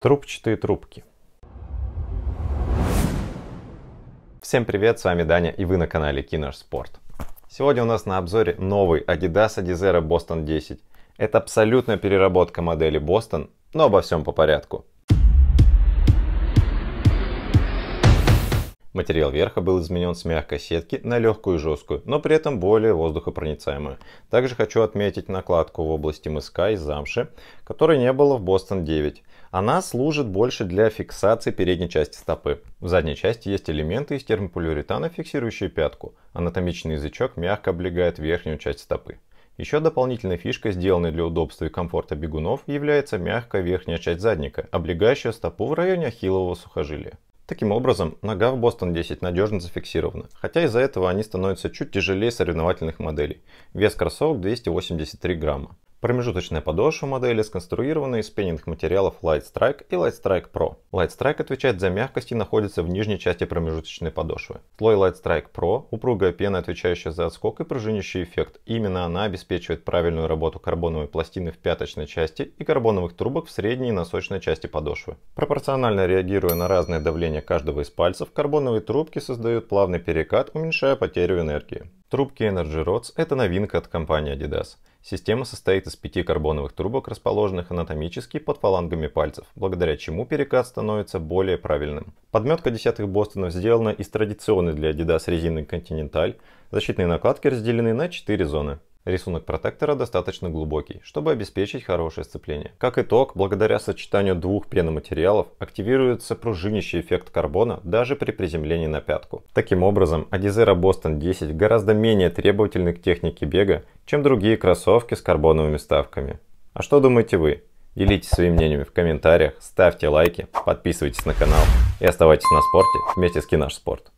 Трубчатые трубки. Всем привет, с вами Даня и вы на канале Киношспорт. Сегодня у нас на обзоре новый Adidas Adizero Boston 10. Это абсолютная переработка модели Boston, но обо всем по порядку. Материал верха был изменен с мягкой сетки на легкую и жесткую, но при этом более воздухопроницаемую. Также хочу отметить накладку в области мыска из замши, которой не было в Boston 9. Она служит больше для фиксации передней части стопы. В задней части есть элементы из термополиуретана, фиксирующие пятку. Анатомичный язычок мягко облегает верхнюю часть стопы. Еще дополнительной фишкой, сделанной для удобства и комфорта бегунов, является мягкая верхняя часть задника, облегающая стопу в районе ахиллового сухожилия. Таким образом, нога в Boston 10 надежно зафиксирована, хотя из-за этого они становятся чуть тяжелее соревновательных моделей. Вес кроссовок 283 грамма. Промежуточная подошва модели сконструирована из спиннинг материалов Lightstrike и Lightstrike Pro. Lightstrike отвечает за мягкость и находится в нижней части промежуточной подошвы. Слой Lightstrike Pro – упругая пена, отвечающая за отскок и пружинящий эффект. Именно она обеспечивает правильную работу карбоновой пластины в пяточной части и карбоновых трубок в средней и носочной части подошвы. Пропорционально реагируя на разное давление каждого из пальцев, карбоновые трубки создают плавный перекат, уменьшая потерю энергии. Трубки Energy Rods – это новинка от компании Adidas. Система состоит из пяти карбоновых трубок, расположенных анатомически под фалангами пальцев, благодаря чему перекат становится более правильным. Подметка десятых Бостонов сделана из традиционной для Adidas резины Continental. Защитные накладки разделены на четыре зоны. Рисунок протектора достаточно глубокий, чтобы обеспечить хорошее сцепление. Как итог, благодаря сочетанию двух пеноматериалов активируется пружинящий эффект карбона даже при приземлении на пятку. Таким образом, Adizero Boston 10 гораздо менее требовательны к технике бега, чем другие кроссовки с карбоновыми ставками. А что думаете вы? Делитесь своими мнениями в комментариях, ставьте лайки, подписывайтесь на канал и оставайтесь на спорте вместе с Кинаш Спорт.